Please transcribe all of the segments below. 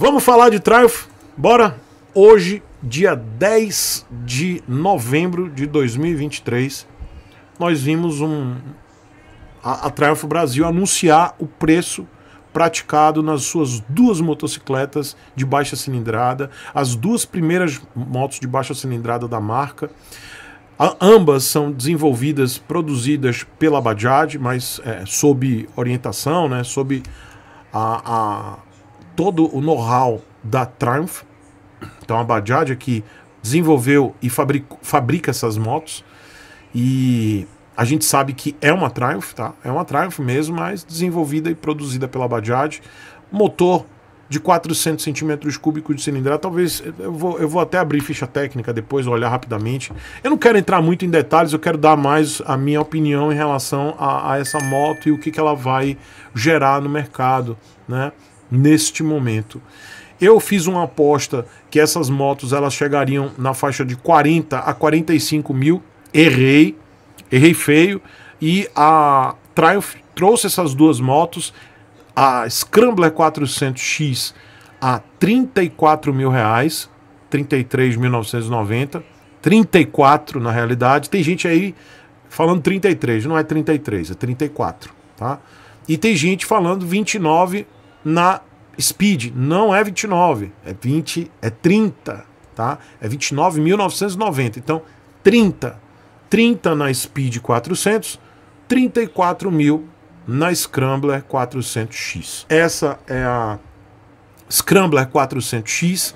Vamos falar de Triumph? Bora! Hoje, dia 10 de novembro de 2023, nós vimos um a, a Triumph Brasil anunciar o preço praticado nas suas duas motocicletas de baixa cilindrada, as duas primeiras motos de baixa cilindrada da marca. A, ambas são desenvolvidas, produzidas pela Bajaj, mas é, sob orientação, né, sob a, a todo o know-how da Triumph. Então a Bajaj é que desenvolveu e fabrica essas motos. E a gente sabe que é uma Triumph, tá? É uma Triumph mesmo, mas desenvolvida e produzida pela Bajaj. Motor de 400 centímetros cúbicos de cilindrada. Talvez eu vou, eu vou até abrir ficha técnica depois, olhar rapidamente. Eu não quero entrar muito em detalhes, eu quero dar mais a minha opinião em relação a, a essa moto e o que, que ela vai gerar no mercado, né? neste momento. Eu fiz uma aposta que essas motos elas chegariam na faixa de 40 a 45 mil. Errei, errei feio. E a Triumph trouxe essas duas motos, a Scrambler 400X a 34 mil reais, 33.990, 34 na realidade. Tem gente aí falando 33, não é 33, é 34, tá? E tem gente falando 29 na Speed. Não é 29, é 20, é 30, tá? É 29.990. Então, 30. 30 na Speed 400, 34 mil na Scrambler 400X. Essa é a Scrambler 400X.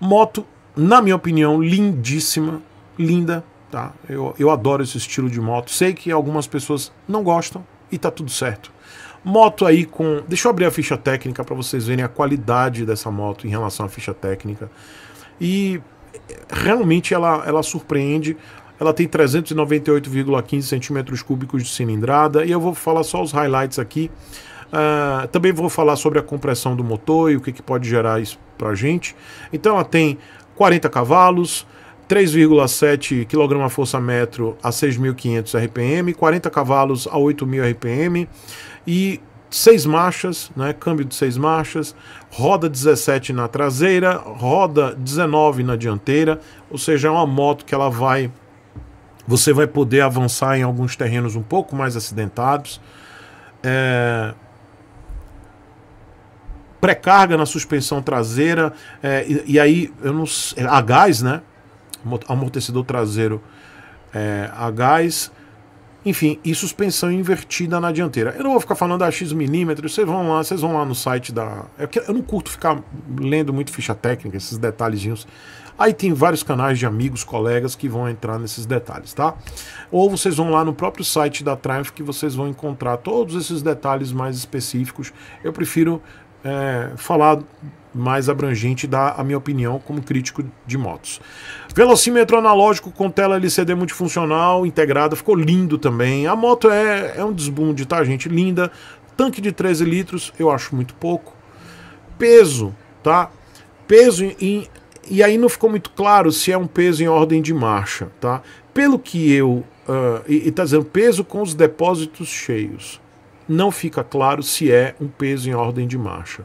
Moto, na minha opinião, lindíssima, linda, tá? Eu, eu adoro esse estilo de moto. Sei que algumas pessoas não gostam e tá tudo certo. Moto aí com. Deixa eu abrir a ficha técnica para vocês verem a qualidade dessa moto em relação à ficha técnica. E realmente ela, ela surpreende. Ela tem 398,15 centímetros cúbicos de cilindrada. E eu vou falar só os highlights aqui. Uh, também vou falar sobre a compressão do motor e o que, que pode gerar isso para gente. Então ela tem 40 cavalos, 3,7 kgfm metro a 6.500 RPM, 40 cavalos a 8.000 RPM e seis marchas, né, câmbio de seis marchas, roda 17 na traseira, roda 19 na dianteira, ou seja, é uma moto que ela vai você vai poder avançar em alguns terrenos um pouco mais acidentados. É, pré-carga na suspensão traseira, é, e, e, aí eu não, é, a gás, né? amortecedor traseiro é, a gás, enfim, e suspensão invertida na dianteira. Eu não vou ficar falando a ah, X milímetros, vocês vão lá, vocês vão lá no site da. É eu não curto ficar lendo muito ficha técnica, esses detalhezinhos. Aí tem vários canais de amigos, colegas que vão entrar nesses detalhes, tá? Ou vocês vão lá no próprio site da Triumph que vocês vão encontrar todos esses detalhes mais específicos. Eu prefiro é, falar mais abrangente dá a minha opinião como crítico de motos. Velocímetro analógico com tela LCD multifuncional integrada, ficou lindo também. A moto é, é um desbunde, tá, gente? Linda. Tanque de 13 litros, eu acho muito pouco. Peso, tá? Peso em. E aí não ficou muito claro se é um peso em ordem de marcha, tá? Pelo que eu. Uh, e, e tá dizendo peso com os depósitos cheios. Não fica claro se é um peso em ordem de marcha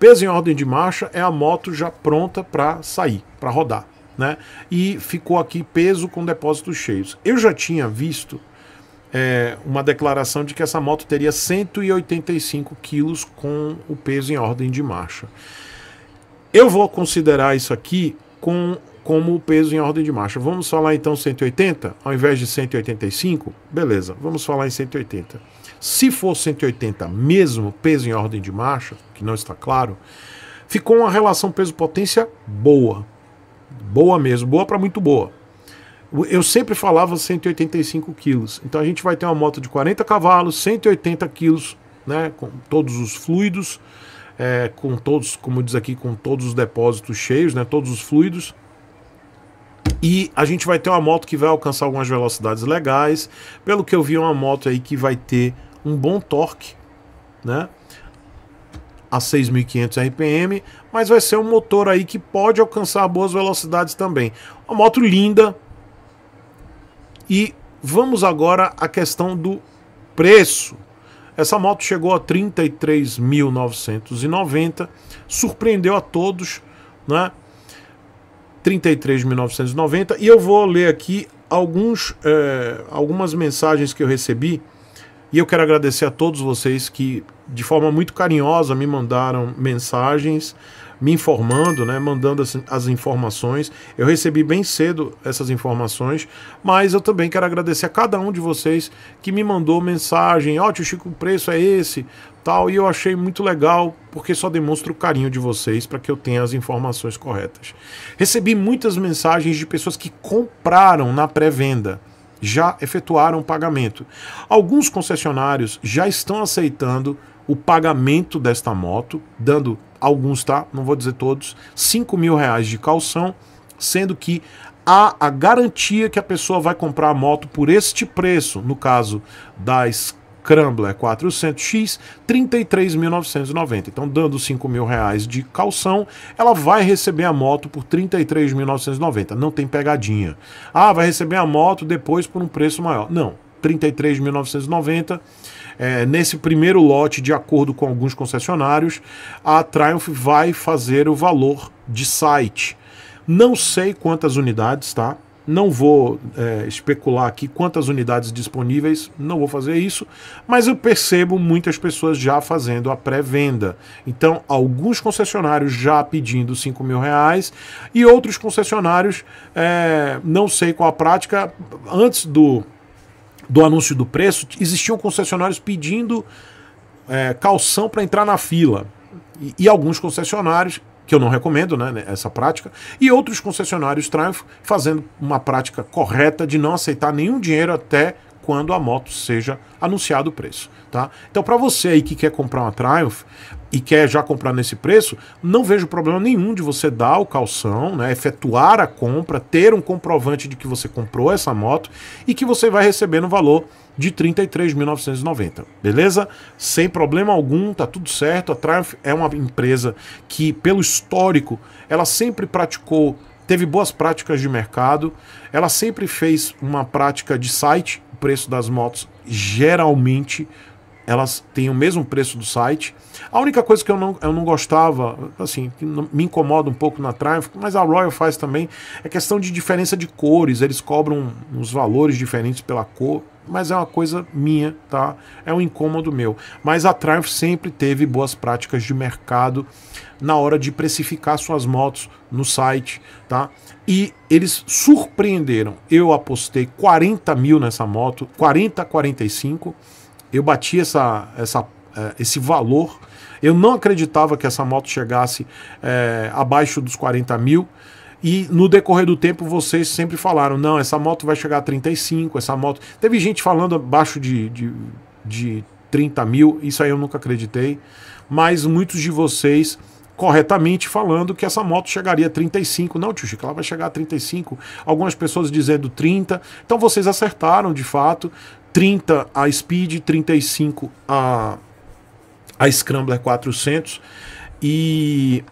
peso em ordem de marcha é a moto já pronta para sair, para rodar. Né? E ficou aqui peso com depósitos cheios. Eu já tinha visto é, uma declaração de que essa moto teria 185 quilos com o peso em ordem de marcha. Eu vou considerar isso aqui com, como o peso em ordem de marcha. Vamos falar então 180 ao invés de 185? Beleza, vamos falar em 180. Se for 180 mesmo, peso em ordem de marcha, que não está claro, ficou uma relação peso-potência boa. Boa mesmo, boa para muito boa. Eu sempre falava 185 quilos. Então a gente vai ter uma moto de 40 cavalos, 180 quilos, né, com todos os fluidos, é, com todos, como diz aqui, com todos os depósitos cheios, né, todos os fluidos. E a gente vai ter uma moto que vai alcançar algumas velocidades legais. Pelo que eu vi, é uma moto aí que vai ter um bom torque, né? A 6.500 RPM, mas vai ser um motor aí que pode alcançar boas velocidades também. Uma moto linda. E vamos agora à questão do preço. Essa moto chegou a 33.990, surpreendeu a todos, né? 33.990 e eu vou ler aqui alguns, é, algumas mensagens que eu recebi e eu quero agradecer a todos vocês que, de forma muito carinhosa, me mandaram mensagens, me informando, né, mandando as, as, informações. Eu recebi bem cedo essas informações, mas eu também quero agradecer a cada um de vocês que me mandou mensagem, ó, oh, tio Chico, o preço é esse, tal, e eu achei muito legal, porque só demonstra o carinho de vocês para que eu tenha as informações corretas. Recebi muitas mensagens de pessoas que compraram na pré-venda já efetuaram o pagamento. Alguns concessionários já estão aceitando o pagamento desta moto, dando alguns, tá? Não vou dizer todos, 5 mil reais de calção, sendo que há a garantia que a pessoa vai comprar a moto por este preço, no caso das Crambler 400X, 33.990. Então, dando 5 mil reais de calção, ela vai receber a moto por 33.990. Não tem pegadinha. Ah, vai receber a moto depois por um preço maior. Não, 33.990. É, nesse primeiro lote, de acordo com alguns concessionários, a Triumph vai fazer o valor de site. Não sei quantas unidades, tá? Não vou é, especular aqui quantas unidades disponíveis, não vou fazer isso, mas eu percebo muitas pessoas já fazendo a pré-venda. Então, alguns concessionários já pedindo 5 mil reais e outros concessionários, é, não sei qual a prática, antes do, do anúncio do preço, existiam concessionários pedindo é, calção para entrar na fila. E, e alguns concessionários que eu não recomendo, né, né, essa prática, e outros concessionários Triumph fazendo uma prática correta de não aceitar nenhum dinheiro até quando a moto seja anunciado o preço, tá? Então, para você aí que quer comprar uma Triumph e quer já comprar nesse preço, não vejo problema nenhum de você dar o calção, né, efetuar a compra, ter um comprovante de que você comprou essa moto e que você vai receber no valor de 33.990, beleza? Sem problema algum, tá tudo certo. A Triumph é uma empresa que, pelo histórico, ela sempre praticou, teve boas práticas de mercado, ela sempre fez uma prática de site, o preço das motos geralmente elas têm o mesmo preço do site. A única coisa que eu não, eu não gostava, assim, que me incomoda um pouco na Triumph, mas a Royal faz também, é questão de diferença de cores. Eles cobram uns valores diferentes pela cor, mas é uma coisa minha, tá? É um incômodo meu. Mas a Triumph sempre teve boas práticas de mercado na hora de precificar suas motos no site, tá? E eles surpreenderam. Eu apostei 40 mil nessa moto, 40 a 45. Eu bati essa, essa, é, esse valor. Eu não acreditava que essa moto chegasse é, abaixo dos 40 mil. E no decorrer do tempo vocês sempre falaram: não, essa moto vai chegar a 35, essa moto. Teve gente falando abaixo de, de, de 30 mil, isso aí eu nunca acreditei. Mas muitos de vocês corretamente falando que essa moto chegaria a 35. Não, tio Chico, ela vai chegar a 35. Algumas pessoas dizendo 30. Então vocês acertaram de fato. 30 a Speed, 35 a, a Scrambler 400. E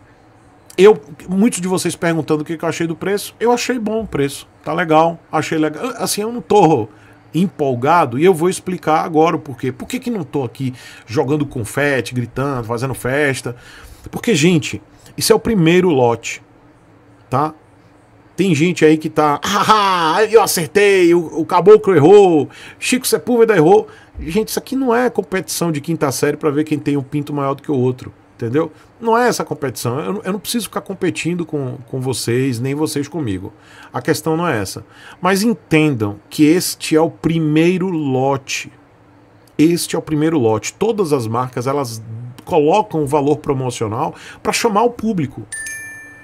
eu, muitos de vocês perguntando o que eu achei do preço, eu achei bom o preço, tá legal, achei legal. Assim, eu não tô empolgado e eu vou explicar agora o porquê. Por que, que não tô aqui jogando confete, gritando, fazendo festa? Porque, gente, isso é o primeiro lote, tá? Tem gente aí que tá, ah, eu acertei, o, o caboclo errou, Chico Sepúlveda errou. Gente, isso aqui não é competição de quinta série para ver quem tem um pinto maior do que o outro. Entendeu? Não é essa competição. Eu, eu não preciso ficar competindo com, com vocês, nem vocês comigo. A questão não é essa. Mas entendam que este é o primeiro lote. Este é o primeiro lote. Todas as marcas elas colocam o valor promocional para chamar o público.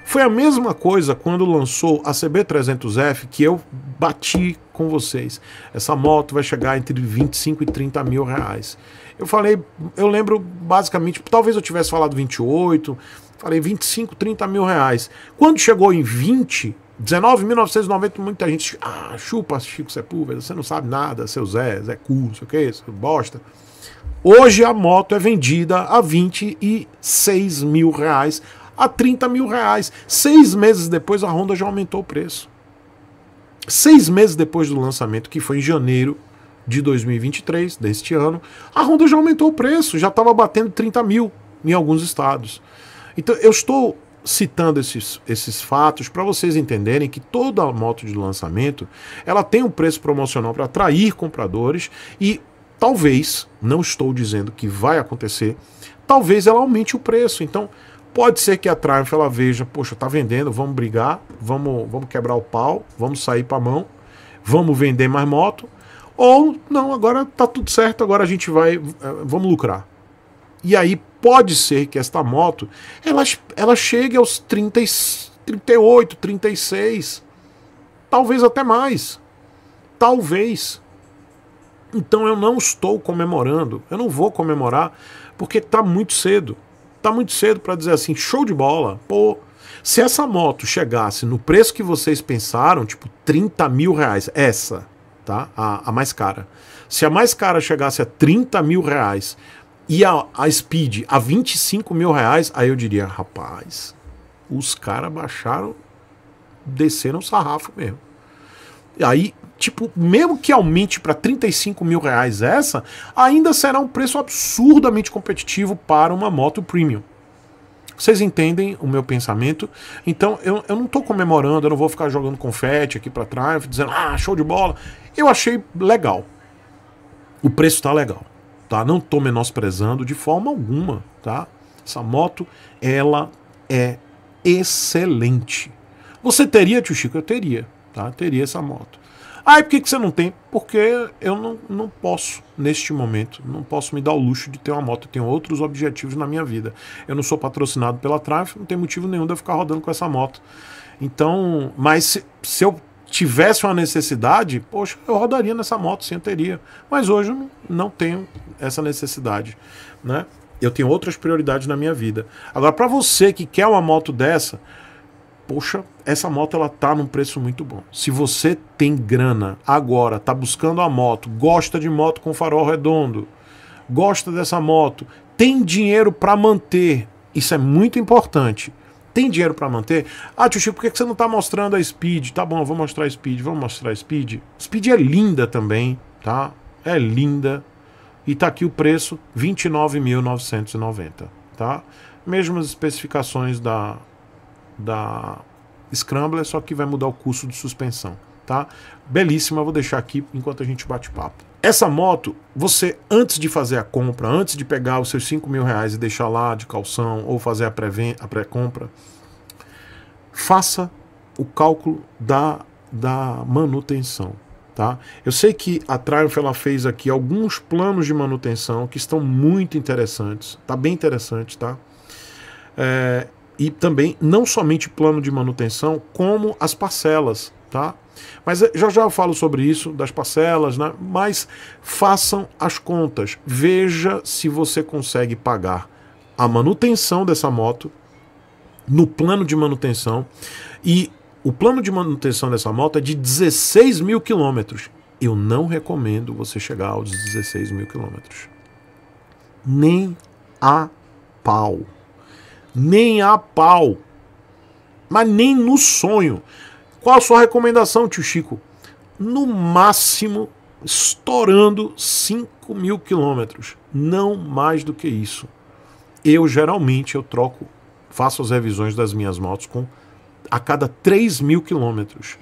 Foi a mesma coisa quando lançou a CB300F que eu bati com vocês. Essa moto vai chegar entre 25 e 30 mil reais. Eu falei, eu lembro basicamente, talvez eu tivesse falado 28, falei 25, 30 mil reais. Quando chegou em 20, 19.990, muita gente, ah, chupa Chico Sepúlveda, você não sabe nada, seu Zé, Zé não sei o que, isso, bosta. Hoje a moto é vendida a 26 mil reais, a 30 mil reais. Seis meses depois a Honda já aumentou o preço. Seis meses depois do lançamento, que foi em janeiro de 2023, deste ano, a Honda já aumentou o preço, já estava batendo 30 mil em alguns estados. Então eu estou citando esses, esses fatos para vocês entenderem que toda moto de lançamento ela tem um preço promocional para atrair compradores e talvez, não estou dizendo que vai acontecer, talvez ela aumente o preço. Então pode ser que a Triumph ela veja, poxa, tá vendendo, vamos brigar, vamos, vamos quebrar o pau, vamos sair para a mão, vamos vender mais moto ou, não, agora tá tudo certo, agora a gente vai, eh, vamos lucrar. E aí pode ser que esta moto, ela, ela chegue aos 30, 38, 36, talvez até mais. Talvez. Então eu não estou comemorando, eu não vou comemorar, porque tá muito cedo. Tá muito cedo para dizer assim, show de bola, pô, se essa moto chegasse no preço que vocês pensaram, tipo 30 mil reais, essa, tá? A, a, mais cara. Se a mais cara chegasse a 30 mil reais e a, a Speed a 25 mil reais, aí eu diria, rapaz, os caras baixaram, desceram o sarrafo mesmo. E aí, tipo, mesmo que aumente para 35 mil reais essa, ainda será um preço absurdamente competitivo para uma moto premium. Vocês entendem o meu pensamento? Então eu, eu não estou comemorando, eu não vou ficar jogando confete aqui para trás, dizendo, ah, show de bola. Eu achei legal. O preço está legal, tá? Não estou menosprezando de forma alguma, tá? Essa moto, ela é excelente. Você teria, tio Chico? Eu teria, tá? Eu teria essa moto. Ah, e por que, que você não tem? Porque eu não, não posso, neste momento, não posso me dar o luxo de ter uma moto. Eu tenho outros objetivos na minha vida. Eu não sou patrocinado pela Triumph, não tem motivo nenhum de eu ficar rodando com essa moto. Então, mas se, se eu tivesse uma necessidade, poxa, eu rodaria nessa moto, sim, eu teria. Mas hoje eu não tenho essa necessidade, né? Eu tenho outras prioridades na minha vida. Agora, para você que quer uma moto dessa, poxa, essa moto ela tá num preço muito bom. Se você tem grana agora, tá buscando a moto, gosta de moto com farol redondo, gosta dessa moto, tem dinheiro para manter, isso é muito importante. Tem dinheiro para manter? Ah, tio Chico, por que você não tá mostrando a Speed? Tá bom, eu vou mostrar a Speed, vamos mostrar a Speed. Speed é linda também, tá? É linda. E tá aqui o preço, 29.990, tá? Mesmas especificações da da Scrambler, só que vai mudar o custo de suspensão, tá? Belíssima, vou deixar aqui enquanto a gente bate papo. Essa moto, você antes de fazer a compra, antes de pegar os seus 5 mil reais e deixar lá de calção ou fazer a pré-compra, pré faça o cálculo da, da manutenção. Tá? Eu sei que a Triumph ela fez aqui alguns planos de manutenção que estão muito interessantes, tá bem interessante, tá? É, e também não somente plano de manutenção, como as parcelas, tá? Mas eh, já já eu falo sobre isso, das parcelas, né? Mas façam as contas. Veja se você consegue pagar a manutenção dessa moto no plano de manutenção. E o plano de manutenção dessa moto é de 16 mil quilômetros. Eu não recomendo você chegar aos 16 mil quilômetros. Nem a pau. Nem a pau. Mas nem no sonho. Qual a sua recomendação, tio Chico? No máximo, estourando 5 mil quilômetros. Não mais do que isso. Eu geralmente eu troco, faço as revisões das minhas motos com a cada 3 mil quilômetros.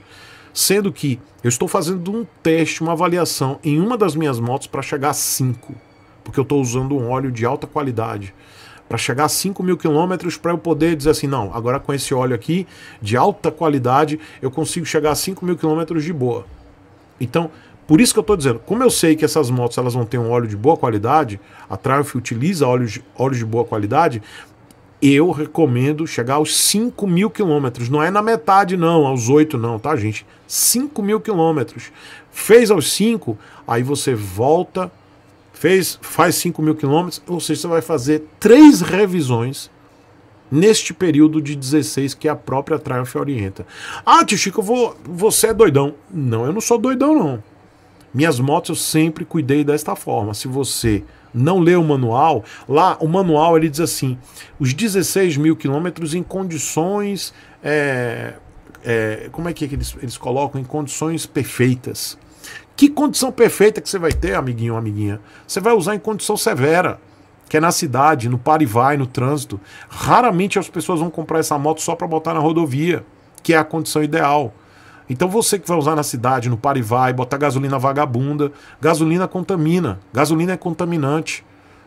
Sendo que eu estou fazendo um teste, uma avaliação em uma das minhas motos para chegar a 5, porque eu estou usando um óleo de alta qualidade para chegar a 5 mil quilômetros para eu poder dizer assim, não, agora com esse óleo aqui de alta qualidade eu consigo chegar a 5 mil quilômetros de boa. Então, por isso que eu estou dizendo, como eu sei que essas motos elas vão ter um óleo de boa qualidade, a Triumph utiliza óleos, óleos de boa qualidade, eu recomendo chegar aos 5 mil quilômetros. Não é na metade, não, aos 8 não, tá, gente? 5 mil quilômetros. Fez aos 5, aí você volta fez, faz 5 mil quilômetros, ou seja, você vai fazer três revisões neste período de 16 que é a própria Triumph orienta. Ah, tio Chico, vou, você é doidão. Não, eu não sou doidão, não. Minhas motos eu sempre cuidei desta forma. Se você não lê o manual, lá o manual ele diz assim: os 16 mil quilômetros em condições. Eh, eh, é, é, como é que eles, eles colocam? Em condições perfeitas. Que condição perfeita que você vai ter, amiguinho ou amiguinha? Você vai usar em condição severa, que é na cidade, no para e vai, no trânsito. Raramente as pessoas vão comprar essa moto só para botar na rodovia, que é a condição ideal. Então você que vai usar na cidade, no para e vai, botar gasolina vagabunda, gasolina contamina, gasolina é contaminante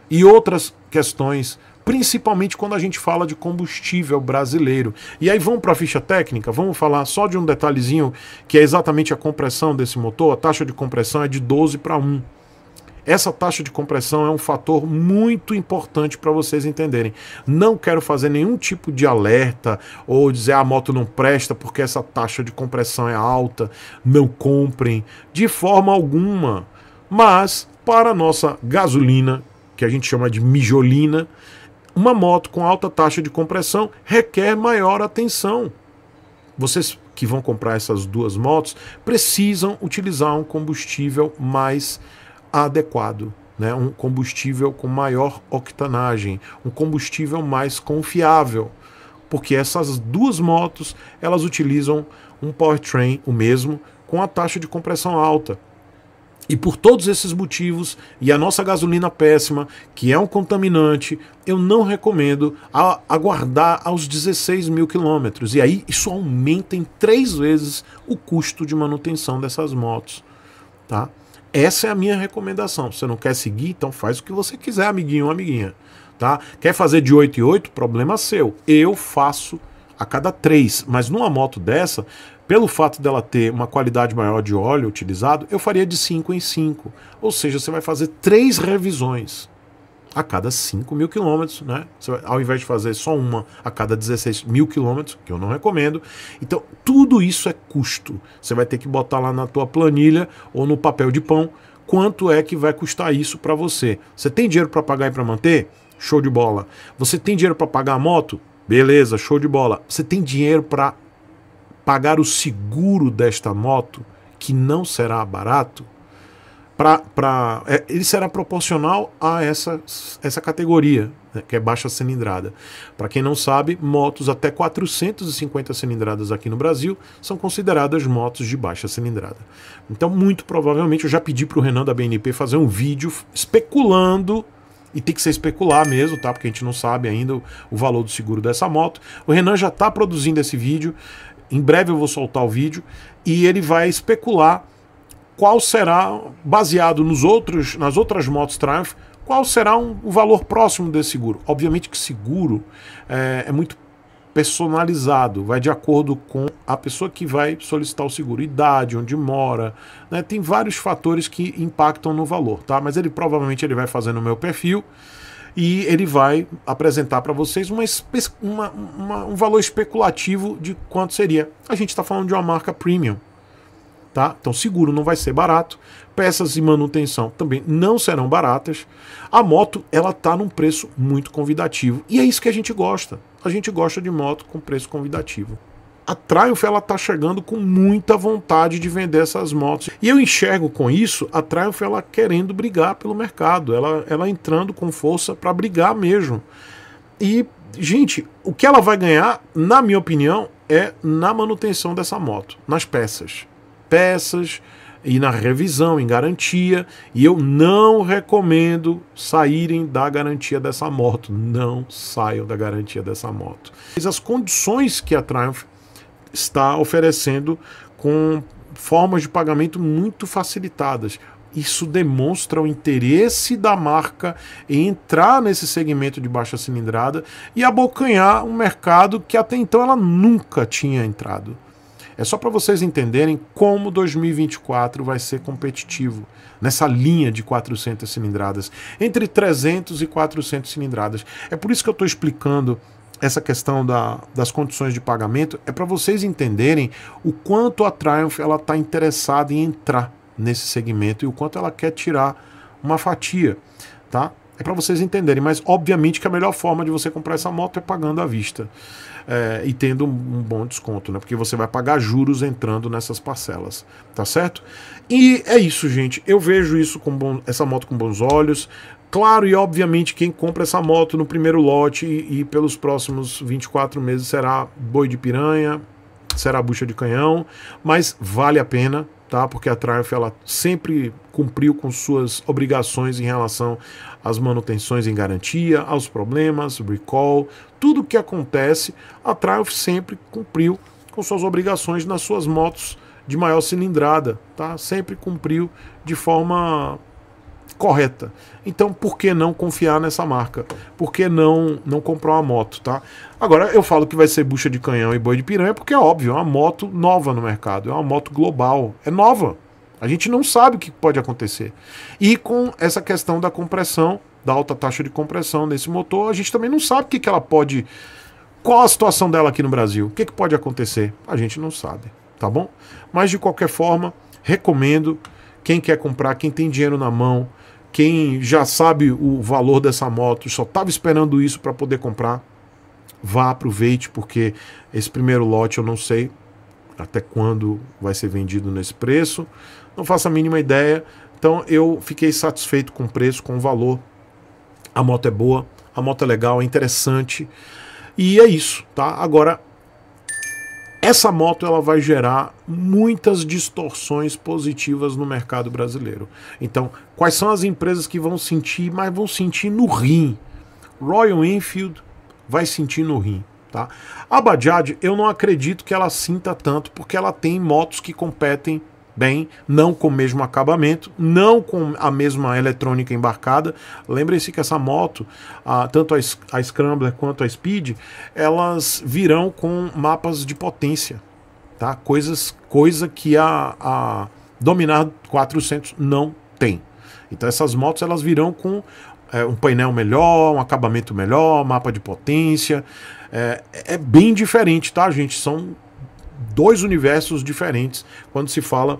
e outras questões principalmente quando a gente fala de combustível brasileiro. E aí vamos para a ficha técnica, vamos falar só de um detalhezinho que é exatamente a compressão desse motor. A taxa de compressão é de 12 para 1. Essa taxa de compressão é um fator muito importante para vocês entenderem. Não quero fazer nenhum tipo de alerta ou dizer ah, a moto não presta porque essa taxa de compressão é alta, não comprem, de forma alguma. Mas para a nossa gasolina, que a gente chama de mijolina, uma moto com alta taxa de compressão requer maior atenção. Vocês que vão comprar essas duas motos precisam utilizar um combustível mais adequado, né? um combustível com maior octanagem, um combustível mais confiável, porque essas duas motos elas utilizam um powertrain o mesmo com a taxa de compressão alta. E por todos esses motivos, e a nossa gasolina péssima, que é um contaminante, eu não recomendo aguardar aos 16 mil quilômetros. E aí isso aumenta em três vezes o custo de manutenção dessas motos. Tá? Essa é a minha recomendação. Você não quer seguir? Então faz o que você quiser, amiguinho ou amiguinha. Tá? Quer fazer de 8 e 8? Problema seu. Eu faço a cada três Mas numa moto dessa, pelo fato dela ter uma qualidade maior de óleo utilizado, eu faria de 5 em 5. Ou seja, você vai fazer três revisões a cada 5 mil quilômetros, né? Vai, ao invés de fazer só uma a cada 16 mil quilômetros, que eu não recomendo. Então, tudo isso é custo. Você vai ter que botar lá na tua planilha ou no papel de pão quanto é que vai custar isso para você. Você tem dinheiro para pagar e para manter? Show de bola. Você tem dinheiro para pagar a moto? Beleza, show de bola. Você tem dinheiro para pagar o seguro desta moto, que não será barato, pra, pra, é, ele será proporcional a essa, essa categoria, né, que é baixa cilindrada. Para quem não sabe, motos até 450 cilindradas aqui no Brasil são consideradas motos de baixa cilindrada. Então, muito provavelmente, eu já pedi para o Renan da BNP fazer um vídeo especulando. E tem que ser especular mesmo, tá? Porque a gente não sabe ainda o, o valor do seguro dessa moto. O Renan já está produzindo esse vídeo. Em breve eu vou soltar o vídeo e ele vai especular qual será, baseado nos outros, nas outras motos Triumph, qual será um, o valor próximo desse seguro. Obviamente que seguro é, é muito personalizado, vai de acordo com a pessoa que vai solicitar o seguro, idade, onde mora, né? Tem vários fatores que impactam no valor, tá? Mas ele provavelmente ele vai fazer no meu perfil e ele vai apresentar para vocês uma, uma, uma, um valor especulativo de quanto seria. A gente está falando de uma marca premium. Tá? Então, seguro não vai ser barato. Peças e manutenção também não serão baratas. A moto, ela está num preço muito convidativo. E é isso que a gente gosta. A gente gosta de moto com preço convidativo a Triumph ela tá chegando com muita vontade de vender essas motos. E eu enxergo com isso a Triumph ela querendo brigar pelo mercado, ela, ela entrando com força para brigar mesmo. E, gente, o que ela vai ganhar, na minha opinião, é na manutenção dessa moto, nas peças. Peças e na revisão, em garantia. E eu não recomendo saírem da garantia dessa moto. Não saiam da garantia dessa moto. As condições que a Triumph está oferecendo com formas de pagamento muito facilitadas. Isso demonstra o interesse da marca em entrar nesse segmento de baixa cilindrada e abocanhar um mercado que até então ela nunca tinha entrado. É só para vocês entenderem como 2024 vai ser competitivo nessa linha de 400 cilindradas, entre 300 e 400 cilindradas. É por isso que eu estou explicando essa questão da, das condições de pagamento é para vocês entenderem o quanto a Triumph ela está interessada em entrar nesse segmento e o quanto ela quer tirar uma fatia, tá? É para vocês entenderem, mas obviamente que a melhor forma de você comprar essa moto é pagando à vista é, e tendo um, um bom desconto, né? Porque você vai pagar juros entrando nessas parcelas, tá certo? E é isso, gente. Eu vejo isso com bom, essa moto com bons olhos. Claro, e obviamente quem compra essa moto no primeiro lote e, e pelos próximos 24 meses será boi de piranha, será bucha de canhão, mas vale a pena, tá? Porque a Triumph ela sempre cumpriu com suas obrigações em relação às manutenções em garantia, aos problemas, recall, tudo que acontece, a Triumph sempre cumpriu com suas obrigações nas suas motos de maior cilindrada, tá? Sempre cumpriu de forma correta. Então, por que não confiar nessa marca? Por que não, não comprar uma moto, tá? Agora, eu falo que vai ser bucha de canhão e boi de piranha porque é óbvio, é uma moto nova no mercado, é uma moto global, é nova. A gente não sabe o que pode acontecer. E com essa questão da compressão, da alta taxa de compressão nesse motor, a gente também não sabe o que, que ela pode. Qual a situação dela aqui no Brasil? O que, que pode acontecer? A gente não sabe, tá bom? Mas de qualquer forma, recomendo quem quer comprar, quem tem dinheiro na mão, quem já sabe o valor dessa moto, só estava esperando isso para poder comprar, vá, aproveite, porque esse primeiro lote eu não sei até quando vai ser vendido nesse preço, não faço a mínima ideia. Então eu fiquei satisfeito com o preço, com o valor. A moto é boa, a moto é legal, é interessante. E é isso, tá? Agora essa moto ela vai gerar muitas distorções positivas no mercado brasileiro. Então, quais são as empresas que vão sentir, mas vão sentir no rim? Royal Enfield vai sentir no rim, tá? A Bajaj, eu não acredito que ela sinta tanto, porque ela tem motos que competem bem, não com o mesmo acabamento, não com a mesma eletrônica embarcada. Lembre-se que essa moto, a, tanto a, a Scrambler quanto a Speed, elas virão com mapas de potência, tá? Coisas, coisa que a, a Dominar 400 não tem. Então essas motos elas virão com é, um painel melhor, um acabamento melhor, mapa de potência. É, é bem diferente, tá, gente? São dois universos diferentes quando se fala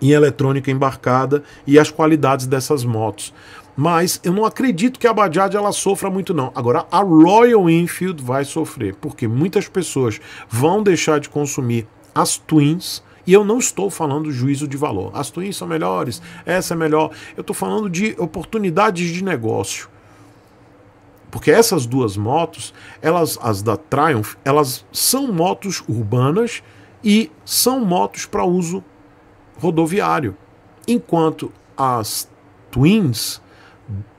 em eletrônica embarcada e as qualidades dessas motos. Mas eu não acredito que a Bajaj ela sofra muito não. Agora a Royal Enfield vai sofrer, porque muitas pessoas vão deixar de consumir as Twins, e eu não estou falando juízo de valor. As twins são melhores, essa é melhor. Eu estou falando de oportunidades de negócio. Porque essas duas motos, elas as da Triumph, elas são motos urbanas e são motos para uso rodoviário. Enquanto as Twins,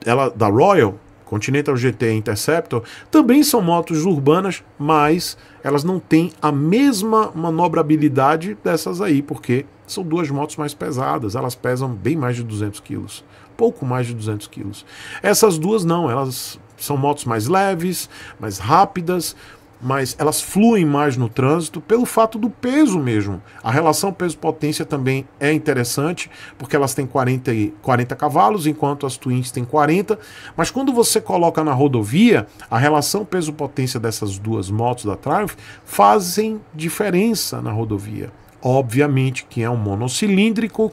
ela da Royal, Continental GT e Interceptor, também são motos urbanas, mas elas não têm a mesma manobrabilidade dessas aí, porque são duas motos mais pesadas, elas pesam bem mais de 200 quilos, pouco mais de 200 quilos. Essas duas não, elas são motos mais leves, mais rápidas, mas elas fluem mais no trânsito pelo fato do peso mesmo. A relação peso-potência também é interessante, porque elas têm 40, 40 cavalos, enquanto as Twins têm 40. Mas quando você coloca na rodovia, a relação peso-potência dessas duas motos da Triumph fazem diferença na rodovia. Obviamente que é um monocilíndrico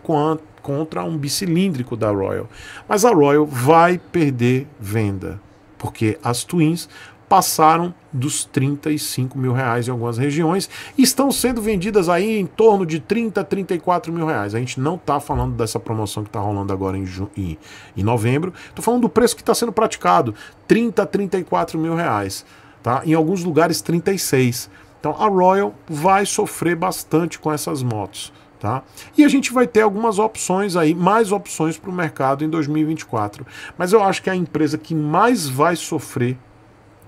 contra um bicilíndrico da Royal. Mas a Royal vai perder venda, porque as Twins passaram dos 35 mil reais em algumas regiões e estão sendo vendidas aí em torno de 30, 34 mil reais. A gente não está falando dessa promoção que está rolando agora em, em, em novembro. Estou falando do preço que está sendo praticado, 30, 34 mil reais. Tá? Em alguns lugares, 36. Então a Royal vai sofrer bastante com essas motos. Tá? E a gente vai ter algumas opções aí, mais opções para o mercado em 2024. Mas eu acho que a empresa que mais vai sofrer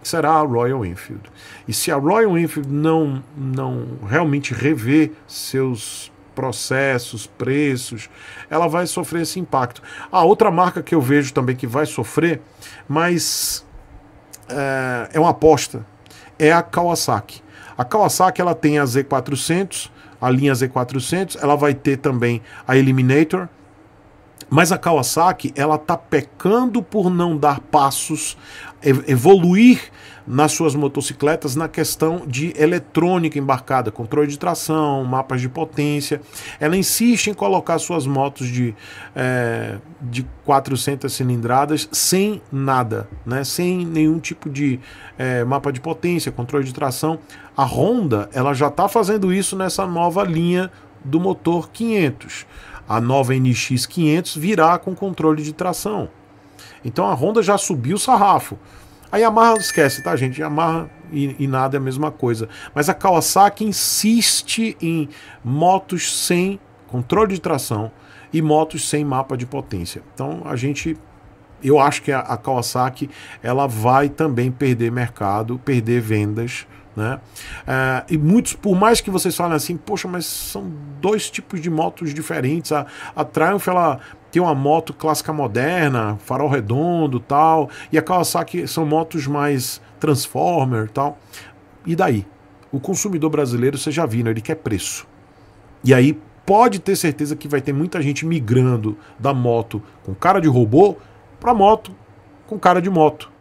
será a Royal Enfield. E se a Royal Enfield não, não realmente rever seus processos, preços, ela vai sofrer esse impacto. A outra marca que eu vejo também que vai sofrer, mas é, é uma aposta, é a Kawasaki. A Kawasaki ela tem a Z400, a linha Z400, ela vai ter também a Eliminator, mas a Kawasaki, ela tá pecando por não dar passos, evoluir nas suas motocicletas na questão de eletrônica embarcada, controle de tração, mapas de potência. Ela insiste em colocar suas motos de, é, de 400 cilindradas sem nada, né? sem nenhum tipo de é, mapa de potência, controle de tração. A Honda ela já está fazendo isso nessa nova linha do motor 500. A nova NX 500 virá com controle de tração. Então a Honda já subiu o sarrafo. A Yamaha esquece, tá, gente? Yamaha e, e, nada é a mesma coisa. Mas a Kawasaki insiste em motos sem controle de tração e motos sem mapa de potência. Então a gente. Eu acho que a, a Kawasaki ela vai também perder mercado, perder vendas né? É, e muitos, por mais que vocês falem assim, poxa, mas são dois tipos de motos diferentes. A, a Triumph ela tem uma moto clássica moderna, farol redondo tal, e a Kawasaki são motos mais Transformer tal. E daí? O consumidor brasileiro, você já viu, né? ele quer preço. E aí pode ter certeza que vai ter muita gente migrando da moto com cara de robô para moto com cara de moto.